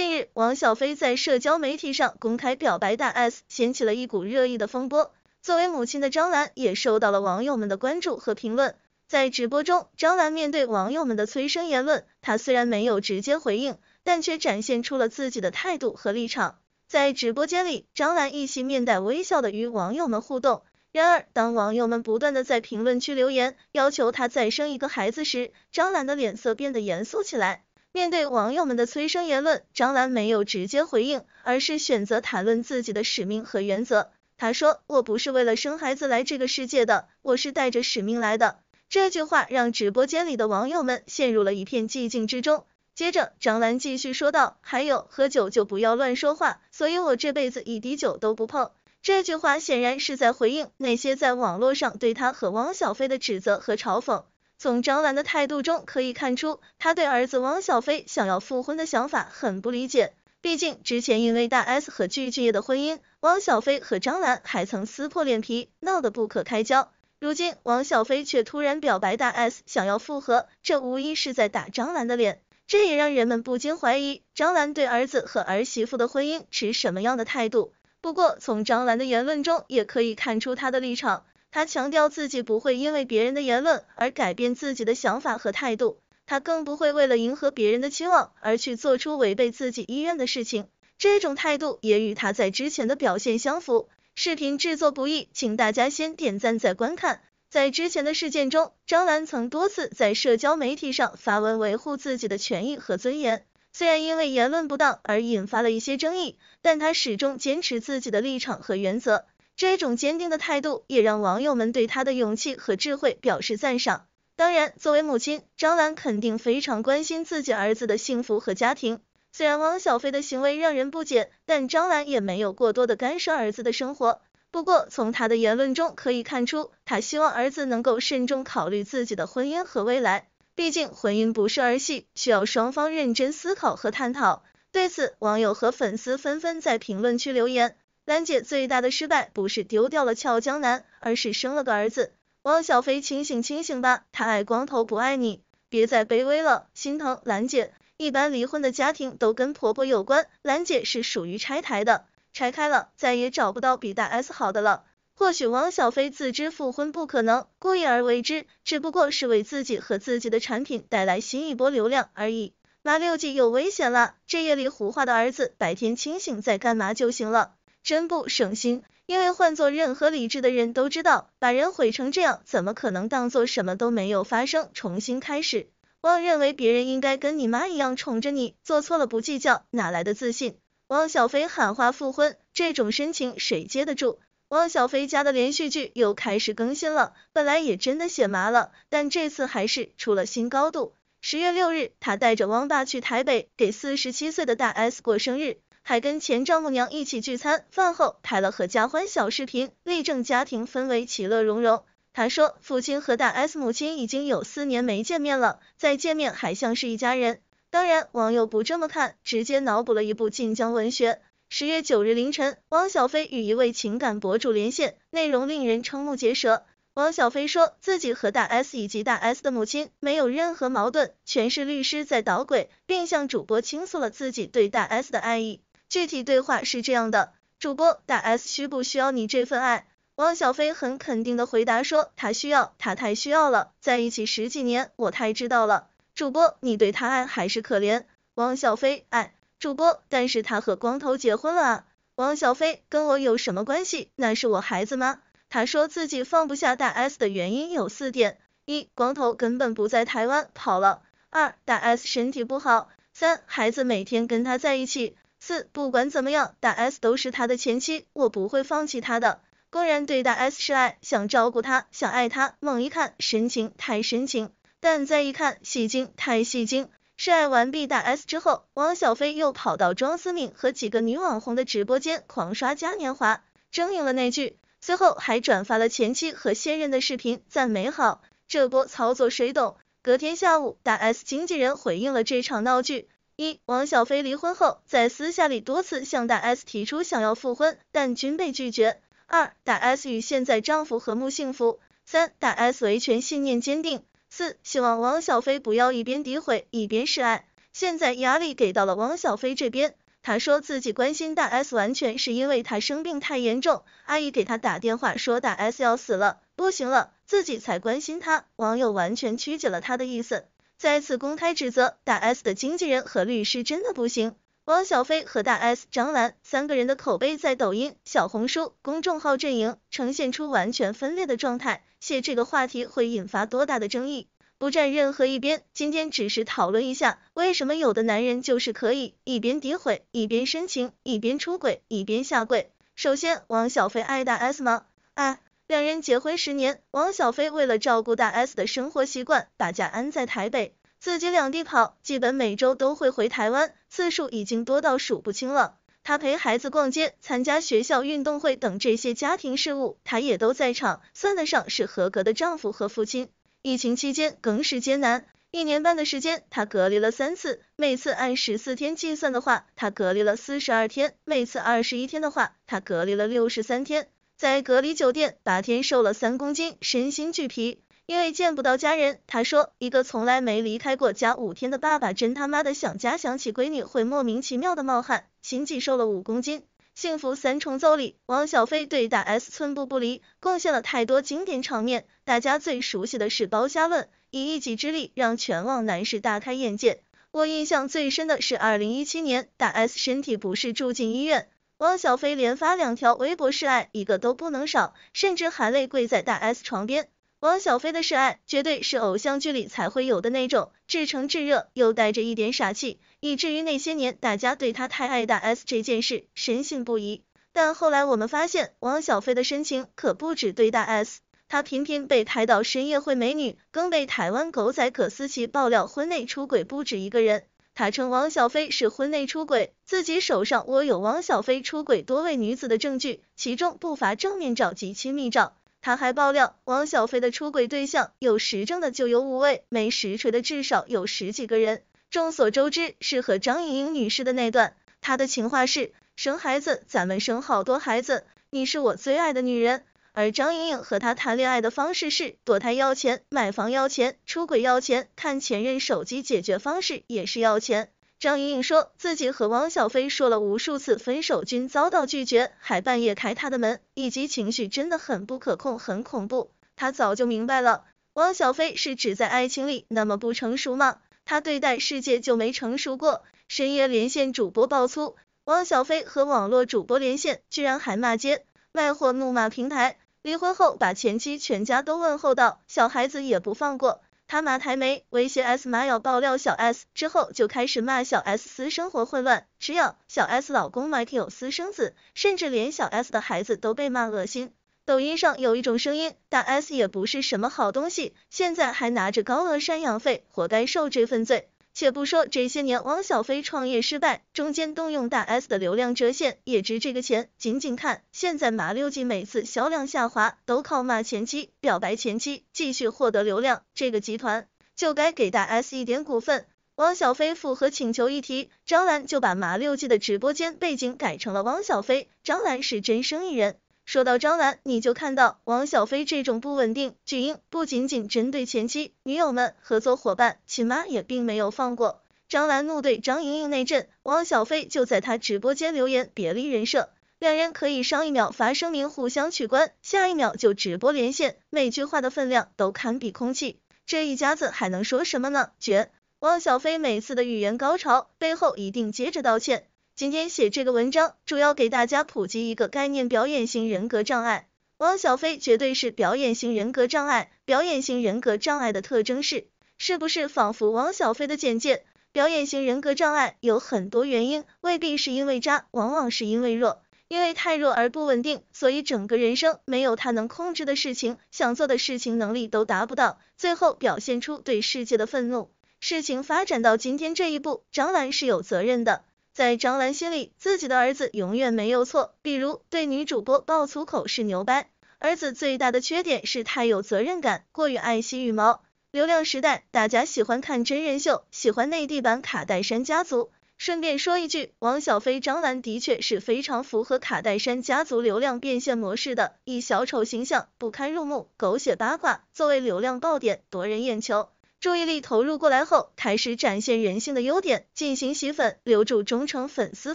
近日，王小飞在社交媒体上公开表白大 S，掀起了一股热议的风波。作为母亲的张兰也受到了网友们的关注和评论。在直播中，张兰面对网友们的催生言论，她虽然没有直接回应，但却展现出了自己的态度和立场。在直播间里，张兰一席面带微笑的与网友们互动。然而，当网友们不断的在评论区留言要求她再生一个孩子时，张兰的脸色变得严肃起来。面对网友们的催生言论，张兰没有直接回应，而是选择谈论自己的使命和原则。她说：“我不是为了生孩子来这个世界的，我是带着使命来的。”这句话让直播间里的网友们陷入了一片寂静之中。接着，张兰继续说道：“还有，喝酒就不要乱说话，所以我这辈子一滴酒都不碰。”这句话显然是在回应那些在网络上对她和汪小菲的指责和嘲讽。从张兰的态度中可以看出，他对儿子汪小菲想要复婚的想法很不理解。毕竟之前因为大 S 和具俊晔的婚姻，汪小菲和张兰还曾撕破脸皮，闹得不可开交。如今汪小菲却突然表白大 S 想要复合，这无疑是在打张兰的脸。这也让人们不禁怀疑张兰对儿子和儿媳妇的婚姻持什么样的态度。不过从张兰的言论中也可以看出她的立场。他强调自己不会因为别人的言论而改变自己的想法和态度，他更不会为了迎合别人的期望而去做出违背自己意愿的事情。这种态度也与他在之前的表现相符。视频制作不易，请大家先点赞再观看。在之前的事件中，张兰曾多次在社交媒体上发文维护自己的权益和尊严，虽然因为言论不当而引发了一些争议，但她始终坚持自己的立场和原则。这种坚定的态度也让网友们对他的勇气和智慧表示赞赏。当然，作为母亲，张兰肯定非常关心自己儿子的幸福和家庭。虽然汪小菲的行为让人不解，但张兰也没有过多的干涉儿子的生活。不过，从他的言论中可以看出，他希望儿子能够慎重考虑自己的婚姻和未来。毕竟，婚姻不是儿戏，需要双方认真思考和探讨。对此，网友和粉丝纷纷在评论区留言。兰姐最大的失败不是丢掉了俏江南，而是生了个儿子。汪小菲清醒清醒吧，他爱光头不爱你，别再卑微了。心疼兰姐，一般离婚的家庭都跟婆婆有关，兰姐是属于拆台的，拆开了再也找不到比大 S 好的了。或许汪小菲自知复婚不可能，故意而为之，只不过是为自己和自己的产品带来新一波流量而已。马六姐又危险了，这夜里胡话的儿子，白天清醒在干嘛就行了。真不省心，因为换做任何理智的人都知道，把人毁成这样，怎么可能当做什么都没有发生，重新开始？汪认为别人应该跟你妈一样宠着你，做错了不计较，哪来的自信？汪小菲喊话复婚，这种深情谁接得住？汪小菲家的连续剧又开始更新了，本来也真的写麻了，但这次还是出了新高度。十月六日，他带着汪爸去台北给四十七岁的大 S 过生日。还跟前丈母娘一起聚餐，饭后拍了合家欢小视频，力证家庭氛围其乐融融。他说，父亲和大 S 母亲已经有四年没见面了，再见面还像是一家人。当然，网友不这么看，直接脑补了一部晋江文学。十月九日凌晨，汪小菲与一位情感博主连线，内容令人瞠目结舌。汪小菲说自己和大 S 以及大 S 的母亲没有任何矛盾，全是律师在捣鬼，并向主播倾诉了自己对大 S 的爱意。具体对话是这样的，主播大 S 需不需要你这份爱？汪小菲很肯定的回答说，他需要，他太需要了，在一起十几年，我太知道了。主播你对他爱还是可怜？汪小菲哎，主播，但是他和光头结婚了啊。汪小菲跟我有什么关系？那是我孩子吗？他说自己放不下大 S 的原因有四点：一，光头根本不在台湾，跑了；二，大 S 身体不好；三，孩子每天跟他在一起。四不管怎么样，大 S 都是他的前妻，我不会放弃他的。公然对大 S 示爱，想照顾他，想爱他。猛一看，深情，太深情；但再一看，戏精，太戏精。示爱完毕，大 S 之后，王小飞又跑到庄思敏和几个女网红的直播间狂刷嘉年华，争赢了那句，最后还转发了前妻和现任的视频，赞美好。这波操作谁懂？隔天下午，大 S 经纪人回应了这场闹剧。一王小飞离婚后，在私下里多次向大 S 提出想要复婚，但均被拒绝。二大 S 与现在丈夫和睦幸福。三大 S 维权信念坚定。四希望王小飞不要一边诋毁，一边示爱。现在压力给到了王小飞这边，他说自己关心大 S 完全是因为他生病太严重，阿姨给他打电话说大 S 要死了，不行了，自己才关心他。网友完全曲解了他的意思。再次公开指责大 S 的经纪人和律师真的不行。汪小菲和大 S、张兰三个人的口碑在抖音、小红书、公众号阵营呈现出完全分裂的状态。谢这个话题会引发多大的争议？不站任何一边，今天只是讨论一下，为什么有的男人就是可以一边诋毁，一边深情，一边出轨，一边下跪。首先，汪小菲爱大 S 吗？啊？两人结婚十年，王小飞为了照顾大 S 的生活习惯，把家安在台北，自己两地跑，基本每周都会回台湾，次数已经多到数不清了。他陪孩子逛街、参加学校运动会等这些家庭事务，他也都在场，算得上是合格的丈夫和父亲。疫情期间更是艰难，一年半的时间，他隔离了三次，每次按十四天计算的话，他隔离了四十二天；每次二十一天的话，他隔离了六十三天。在隔离酒店，大天瘦了三公斤，身心俱疲，因为见不到家人。他说，一个从来没离开过家五天的爸爸，真他妈的想家。想起闺女，会莫名其妙的冒汗。心悸，瘦了五公斤。《幸福三重奏》里，王小飞对大 S 寸步不离，贡献了太多经典场面。大家最熟悉的是包虾论，以一己之力让全网男士大开眼界。我印象最深的是二零一七年，大 S 身体不适住进医院。汪小菲连发两条微博示爱，一个都不能少，甚至含泪跪在大 S 床边。汪小菲的示爱绝对是偶像剧里才会有的那种，至诚至热，又带着一点傻气，以至于那些年大家对他太爱大 S 这件事深信不疑。但后来我们发现，汪小菲的深情可不止对大 S，他频频被拍到深夜会美女，更被台湾狗仔葛思琪爆料婚内出轨不止一个人。他称王小飞是婚内出轨，自己手上握有王小飞出轨多位女子的证据，其中不乏正面照及亲密照。他还爆料，王小飞的出轨对象有实证的就有五位，没实锤的至少有十几个人。众所周知，是和张莹莹女士的那段，他的情话是：生孩子，咱们生好多孩子，你是我最爱的女人。而张莹莹和他谈恋爱的方式是躲他要钱，买房要钱，出轨要钱，看前任手机解决方式也是要钱。张莹莹说自己和汪小菲说了无数次分手，均遭到拒绝，还半夜开他的门，以及情绪真的很不可控，很恐怖。他早就明白了，汪小菲是指在爱情里那么不成熟吗？他对待世界就没成熟过。深夜连线主播爆粗，汪小菲和网络主播连线居然还骂街。卖货怒骂平台，离婚后把前妻全家都问候到，小孩子也不放过。他妈台媒，威胁 S 妈要爆料小 S，之后就开始骂小 S 私生活混乱，吃药，小 S 老公 Michael 私生子，甚至连小 S 的孩子都被骂恶心。抖音上有一种声音，大 S 也不是什么好东西，现在还拿着高额赡养费，活该受这份罪。且不说这些年汪小菲创业失败，中间动用大 S 的流量折现也值这个钱。仅仅看现在马六记每次销量下滑，都靠骂前妻、表白前妻继续获得流量，这个集团就该给大 S 一点股份。汪小菲复合请求一提，张兰就把马六记的直播间背景改成了汪小菲。张兰是真生意人。说到张兰，你就看到王小飞这种不稳定。巨婴不仅仅针对前妻、女友们、合作伙伴，亲妈也并没有放过张兰。怒怼张莹莹那阵，王小飞就在她直播间留言别离人设，两人可以上一秒发声明互相取关，下一秒就直播连线，每句话的分量都堪比空气。这一家子还能说什么呢？绝！王小飞每次的语言高潮背后一定接着道歉。今天写这个文章，主要给大家普及一个概念：表演型人格障碍。汪小菲绝对是表演型人格障碍。表演型人格障碍的特征是，是不是仿佛汪小菲的简介？表演型人格障碍有很多原因，未必是因为渣，往往是因为弱，因为太弱而不稳定，所以整个人生没有他能控制的事情，想做的事情能力都达不到，最后表现出对世界的愤怒。事情发展到今天这一步，张兰是有责任的。在张兰心里，自己的儿子永远没有错，比如对女主播爆粗口是牛掰。儿子最大的缺点是太有责任感，过于爱惜羽毛。流量时代，大家喜欢看真人秀，喜欢内地版卡戴珊家族。顺便说一句，王小飞、张兰的确是非常符合卡戴珊家族流量变现模式的，以小丑形象不堪入目、狗血八卦作为流量爆点，夺人眼球。注意力投入过来后，开始展现人性的优点，进行吸粉，留住忠诚粉丝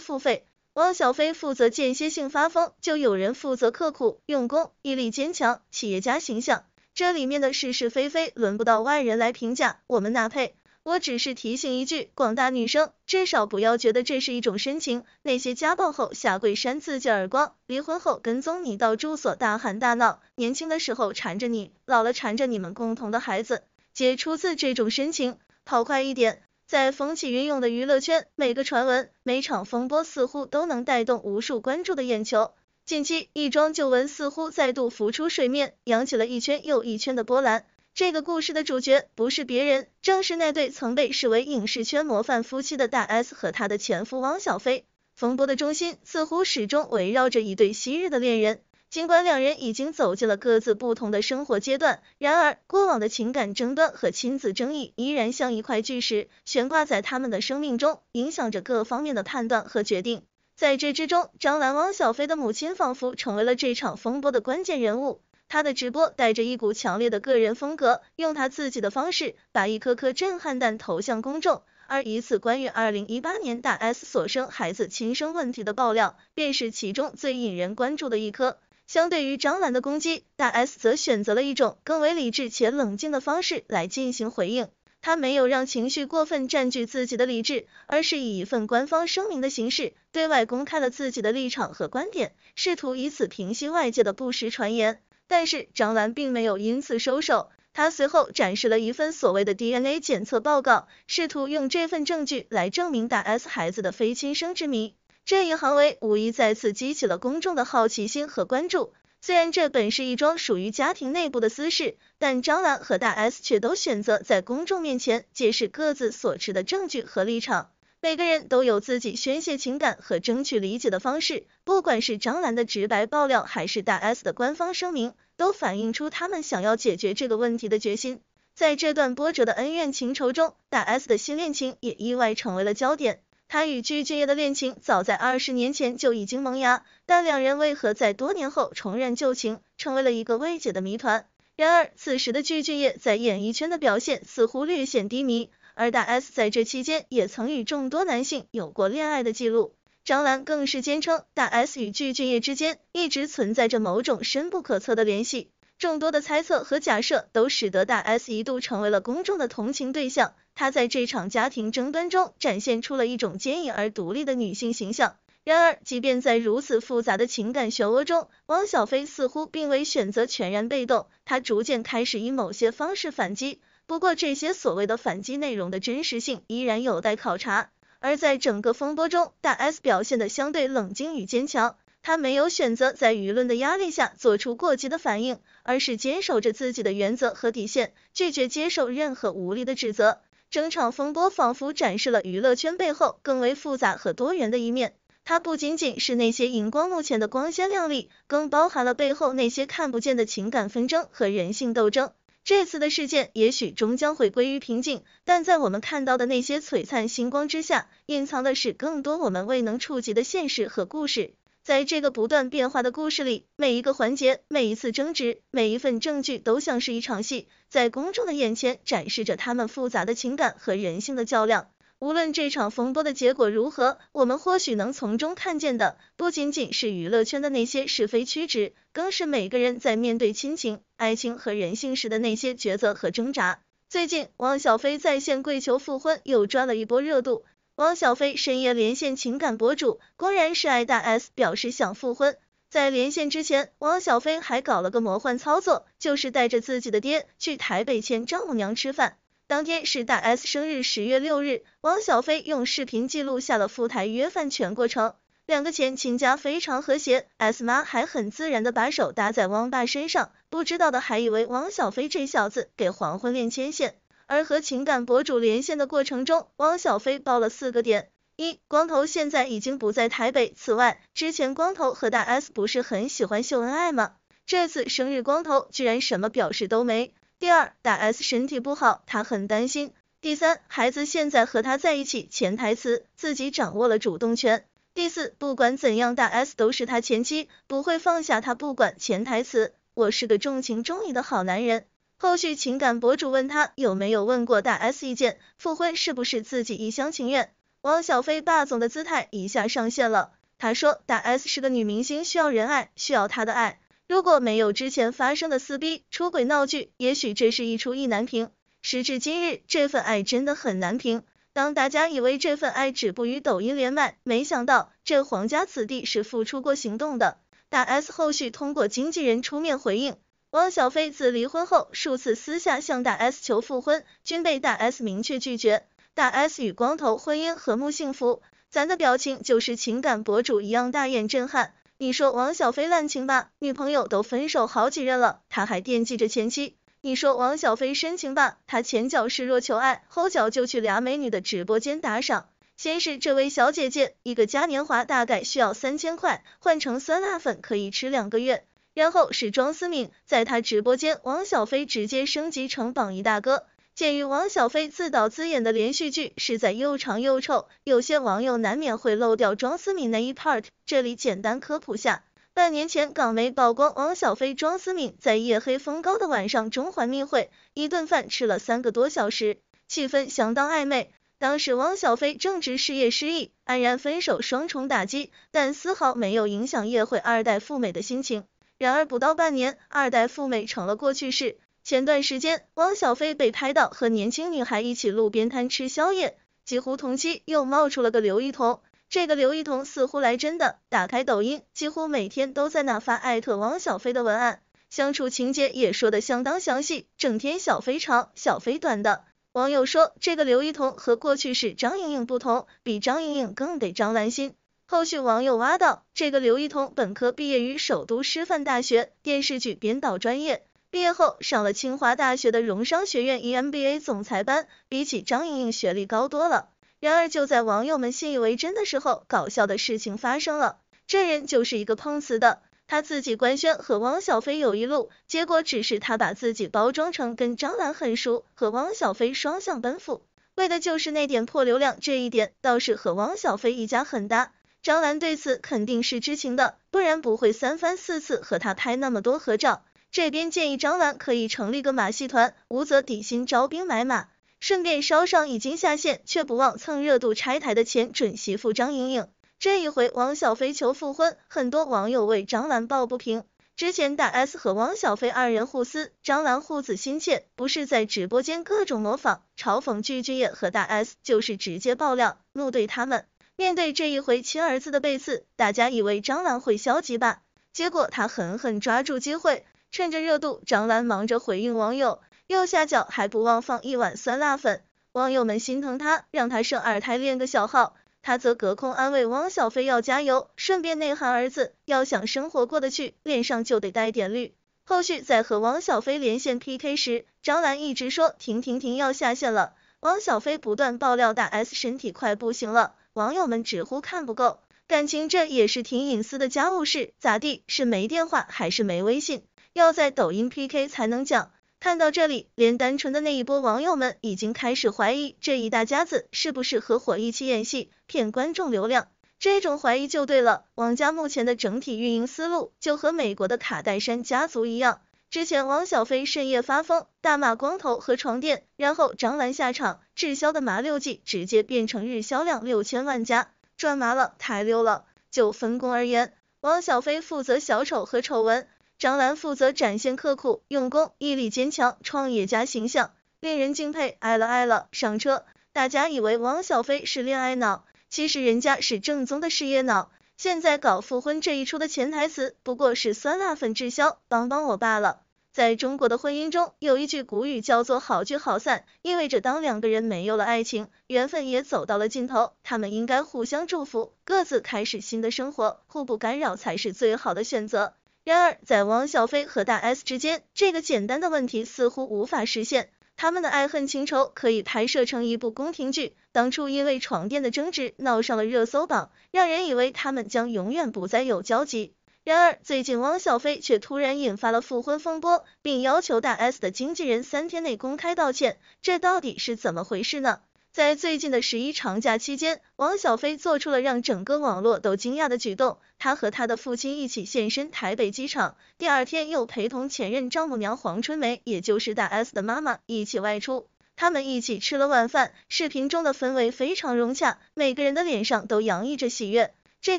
付费。汪小菲负责间歇性发疯，就有人负责刻苦用功，毅力坚强，企业家形象。这里面的是是非非，轮不到外人来评价，我们哪配？我只是提醒一句，广大女生至少不要觉得这是一种深情。那些家暴后下跪扇自己耳光，离婚后跟踪你到住所大喊大闹，年轻的时候缠着你，老了缠着你们共同的孩子。皆出自这种深情。跑快一点！在风起云涌的娱乐圈，每个传闻，每场风波似乎都能带动无数关注的眼球。近期，一桩旧闻似乎再度浮出水面，扬起了一圈又一圈的波澜。这个故事的主角不是别人，正是那对曾被视为影视圈模范夫妻的大 S 和她的前夫汪小菲。风波的中心似乎始终围绕着一对昔日的恋人。尽管两人已经走进了各自不同的生活阶段，然而过往的情感争端和亲子争议依然像一块巨石悬挂在他们的生命中，影响着各方面的判断和决定。在这之中，张兰、汪小菲的母亲仿佛成为了这场风波的关键人物。她的直播带着一股强烈的个人风格，用他自己的方式把一颗颗震撼弹投向公众。而一次关于二零一八年大 S 所生孩子亲生问题的爆料，便是其中最引人关注的一颗。相对于张兰的攻击，大 S 则选择了一种更为理智且冷静的方式来进行回应。他没有让情绪过分占据自己的理智，而是以一份官方声明的形式对外公开了自己的立场和观点，试图以此平息外界的不实传言。但是张兰并没有因此收手，他随后展示了一份所谓的 DNA 检测报告，试图用这份证据来证明大 S 孩子的非亲生之谜。这一行为无疑再次激起了公众的好奇心和关注。虽然这本是一桩属于家庭内部的私事，但张兰和大 S 却都选择在公众面前解释各自所持的证据和立场。每个人都有自己宣泄情感和争取理解的方式。不管是张兰的直白爆料，还是大 S 的官方声明，都反映出他们想要解决这个问题的决心。在这段波折的恩怨情仇中，大 S 的新恋情也意外成为了焦点。他与具俊烨的恋情早在二十年前就已经萌芽，但两人为何在多年后重燃旧情，成为了一个未解的谜团。然而，此时的具俊烨在演艺圈的表现似乎略显低迷，而大 S 在这期间也曾与众多男性有过恋爱的记录。张兰更是坚称，大 S 与具俊烨之间一直存在着某种深不可测的联系。众多的猜测和假设都使得大 S 一度成为了公众的同情对象。她在这场家庭争端中展现出了一种坚毅而独立的女性形象。然而，即便在如此复杂的情感漩涡中，汪小菲似乎并未选择全然被动，她逐渐开始以某些方式反击。不过，这些所谓的反击内容的真实性依然有待考察。而在整个风波中，大 S 表现得相对冷静与坚强。他没有选择在舆论的压力下做出过激的反应，而是坚守着自己的原则和底线，拒绝接受任何无理的指责。整场风波仿佛展示了娱乐圈背后更为复杂和多元的一面，它不仅仅是那些荧光幕前的光鲜亮丽，更包含了背后那些看不见的情感纷争和人性斗争。这次的事件也许终将会归于平静，但在我们看到的那些璀璨星光之下，隐藏的是更多我们未能触及的现实和故事。在这个不断变化的故事里，每一个环节、每一次争执、每一份证据，都像是一场戏，在公众的眼前展示着他们复杂的情感和人性的较量。无论这场风波的结果如何，我们或许能从中看见的，不仅仅是娱乐圈的那些是非曲直，更是每个人在面对亲情、爱情和人性时的那些抉择和挣扎。最近，王小飞在线跪求复婚，又抓了一波热度。汪小菲深夜连线情感博主，公然是爱大 S，表示想复婚。在连线之前，汪小菲还搞了个魔幻操作，就是带着自己的爹去台北见丈母娘吃饭。当天是大 S 生日，十月六日，汪小菲用视频记录下了赴台约饭全过程。两个前亲家非常和谐，S 妈还很自然的把手搭在汪爸身上，不知道的还以为汪小菲这小子给黄昏恋牵线。而和情感博主连线的过程中，汪小菲爆了四个点：一，光头现在已经不在台北。此外，之前光头和大 S 不是很喜欢秀恩爱吗？这次生日，光头居然什么表示都没。第二，大 S 身体不好，他很担心。第三，孩子现在和他在一起，潜台词自己掌握了主动权。第四，不管怎样，大 S 都是他前妻，不会放下他不管，潜台词我是个重情重义的好男人。后续情感博主问他有没有问过大 S 意见，复婚是不是自己一厢情愿？汪小菲霸总的姿态一下上线了。他说大 S 是个女明星，需要人爱，需要他的爱。如果没有之前发生的撕逼、出轨闹剧，也许这是一出意难平。时至今日，这份爱真的很难评。当大家以为这份爱止步于抖音连麦，没想到这皇家子弟是付出过行动的。大 S 后续通过经纪人出面回应。汪小菲自离婚后，数次私下向大 S 求复婚，均被大 S 明确拒绝。大 S 与光头婚姻和睦幸福，咱的表情就是情感博主一样大眼震撼。你说王小飞滥情吧，女朋友都分手好几任了，他还惦记着前妻；你说王小飞深情吧，他前脚示弱求爱，后脚就去俩美女的直播间打赏。先是这位小姐姐，一个嘉年华大概需要三千块，换成酸辣粉可以吃两个月。然后是庄思敏，在他直播间，王小飞直接升级成榜一大哥。鉴于王小飞自导自演的连续剧实在又长又臭，有些网友难免会漏掉庄思敏那一 part。这里简单科普下：半年前港媒曝光，王小飞、庄思敏在夜黑风高的晚上中环密会，一顿饭吃了三个多小时，气氛相当暧昧。当时王小飞正值事业失意、安然分手双重打击，但丝毫没有影响夜会二代赴美的心情。然而不到半年，二代富美成了过去式。前段时间，汪小菲被拍到和年轻女孩一起路边摊吃宵夜。几乎同期又冒出了个刘一彤，这个刘一彤似乎来真的，打开抖音，几乎每天都在那发艾特汪小菲的文案，相处情节也说的相当详细，整天小飞长，小飞短的。网友说，这个刘一彤和过去式张莹颖不同，比张莹颖更得张兰心。后续网友挖到，这个刘一彤本科毕业于首都师范大学电视剧编导专业，毕业后上了清华大学的荣商学院 EMBA 总裁班，比起张莹莹学历高多了。然而就在网友们信以为真的时候，搞笑的事情发生了，这人就是一个碰瓷的，他自己官宣和汪小菲有一路，结果只是他把自己包装成跟张兰很熟，和汪小菲双向奔赴，为的就是那点破流量，这一点倒是和汪小菲一家很搭。张兰对此肯定是知情的，不然不会三番四次和他拍那么多合照。这边建议张兰可以成立个马戏团，无责底薪招兵买马，顺便捎上已经下线却不忘蹭热度拆台的前准媳妇张莹颖。这一回王小飞求复婚，很多网友为张兰抱不平。之前大 S 和王小飞二人互撕，张兰护子心切，不是在直播间各种模仿、嘲讽鞠婧祎和大 S，就是直接爆料怒怼他们。面对这一回亲儿子的背刺，大家以为张兰会消极吧，结果他狠狠抓住机会，趁着热度，张兰忙着回应网友，右下角还不忘放一碗酸辣粉，网友们心疼他，让他生二胎练个小号，他则隔空安慰汪小菲要加油，顺便内涵儿子，要想生活过得去，脸上就得带点绿。后续在和汪小菲连线 PK 时，张兰一直说停停停要下线了，汪小菲不断爆料大 S 身体快不行了。网友们直呼看不够，感情这也是挺隐私的家务事，咋地是没电话还是没微信？要在抖音 PK 才能讲。看到这里，连单纯的那一波网友们已经开始怀疑这一大家子是不是合伙一起演戏骗观众流量。这种怀疑就对了，王家目前的整体运营思路就和美国的卡戴珊家族一样。之前王小飞深夜发疯，大骂光头和床垫，然后张兰下场，滞销的麻六记直接变成日销量六千万加，赚麻了，太溜了。就分工而言，王小飞负责小丑和丑闻，张兰负责展现刻苦用功、毅力坚强、创业家形象，令人敬佩。爱了爱了，上车。大家以为王小飞是恋爱脑，其实人家是正宗的事业脑。现在搞复婚这一出的潜台词，不过是酸辣粉滞销，帮帮我罢了。在中国的婚姻中，有一句古语叫做好聚好散，意味着当两个人没有了爱情，缘分也走到了尽头，他们应该互相祝福，各自开始新的生活，互不干扰才是最好的选择。然而，在汪小菲和大 S 之间，这个简单的问题似乎无法实现。他们的爱恨情仇可以拍摄成一部宫廷剧。当初因为床垫的争执闹上了热搜榜，让人以为他们将永远不再有交集。然而，最近汪小菲却突然引发了复婚风波，并要求大 S 的经纪人三天内公开道歉，这到底是怎么回事呢？在最近的十一长假期间，汪小菲做出了让整个网络都惊讶的举动，他和他的父亲一起现身台北机场，第二天又陪同前任丈母娘黄春梅，也就是大 S 的妈妈一起外出，他们一起吃了晚饭，视频中的氛围非常融洽，每个人的脸上都洋溢着喜悦。这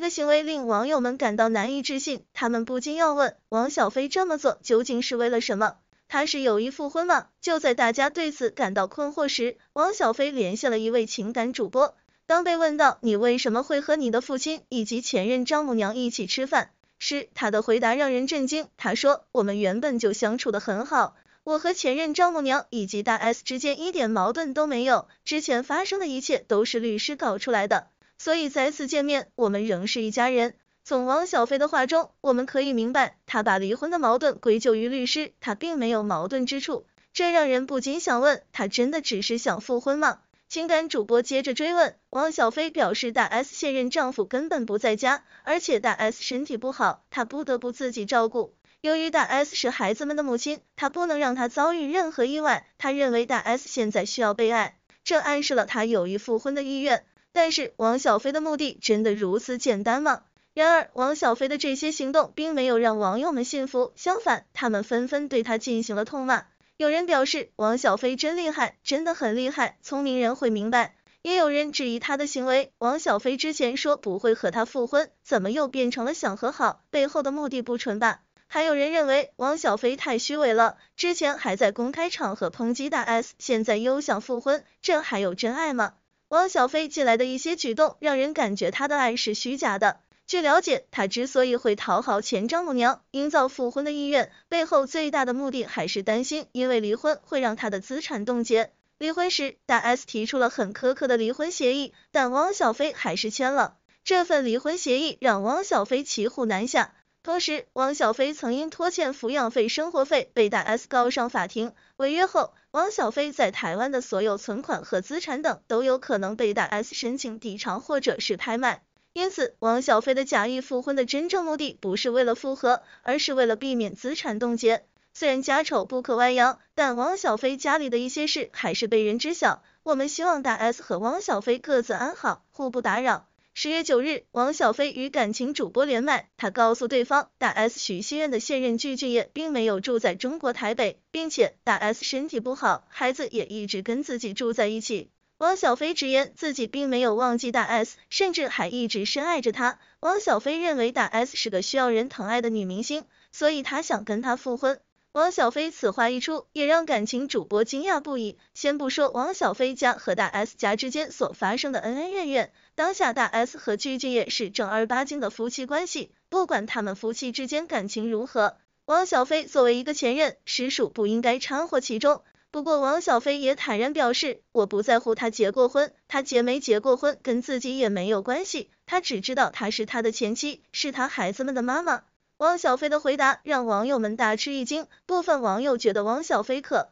个行为令网友们感到难以置信，他们不禁要问王小飞这么做究竟是为了什么？他是有意复婚吗？就在大家对此感到困惑时，王小飞联系了一位情感主播。当被问到你为什么会和你的父亲以及前任丈母娘一起吃饭时，他的回答让人震惊。他说：“我们原本就相处的很好，我和前任丈母娘以及大 S 之间一点矛盾都没有，之前发生的一切都是律师搞出来的。”所以再次见面，我们仍是一家人。从王小飞的话中，我们可以明白，他把离婚的矛盾归咎于律师，他并没有矛盾之处。这让人不禁想问，他真的只是想复婚吗？情感主播接着追问，王小飞表示大 S 现任丈夫根本不在家，而且大 S 身体不好，她不得不自己照顾。由于大 S 是孩子们的母亲，她不能让她遭遇任何意外。他认为大 S 现在需要被爱，这暗示了他有意复婚的意愿。但是王小飞的目的真的如此简单吗？然而王小飞的这些行动并没有让网友们信服，相反，他们纷纷对他进行了痛骂。有人表示王小飞真厉害，真的很厉害，聪明人会明白。也有人质疑他的行为，王小飞之前说不会和他复婚，怎么又变成了想和好？背后的目的不纯吧？还有人认为王小飞太虚伪了，之前还在公开场合抨击大 S，现在又想复婚，这还有真爱吗？汪小菲近来的一些举动，让人感觉他的爱是虚假的。据了解，他之所以会讨好前丈母娘，营造复婚的意愿，背后最大的目的还是担心，因为离婚会让他的资产冻结。离婚时，大 S 提出了很苛刻的离婚协议，但汪小菲还是签了这份离婚协议，让汪小菲骑虎难下。同时，王小飞曾因拖欠抚养费、生活费被大 S 告上法庭。违约后，王小飞在台湾的所有存款和资产等都有可能被大 S 申请抵偿或者是拍卖。因此，王小飞的假意复婚的真正目的不是为了复合，而是为了避免资产冻结。虽然家丑不可外扬，但王小飞家里的一些事还是被人知晓。我们希望大 S 和王小飞各自安好，互不打扰。十月九日，王小飞与感情主播连麦，他告诉对方，大 S 许熙媛的现任巨巨业并没有住在中国台北，并且大 S 身体不好，孩子也一直跟自己住在一起。王小飞直言自己并没有忘记大 S，甚至还一直深爱着她。王小飞认为大 S 是个需要人疼爱的女明星，所以他想跟她复婚。王小飞此话一出，也让感情主播惊讶不已。先不说王小飞家和大 S 家之间所发生的恩恩怨怨，当下大 S 和具俊晔是正儿八经的夫妻关系。不管他们夫妻之间感情如何，王小飞作为一个前任，实属不应该掺和其中。不过王小飞也坦然表示，我不在乎他结过婚，他结没结过婚跟自己也没有关系。他只知道他是他的前妻，是他孩子们的妈妈。汪小菲的回答让网友们大吃一惊，部分网友觉得汪小菲可。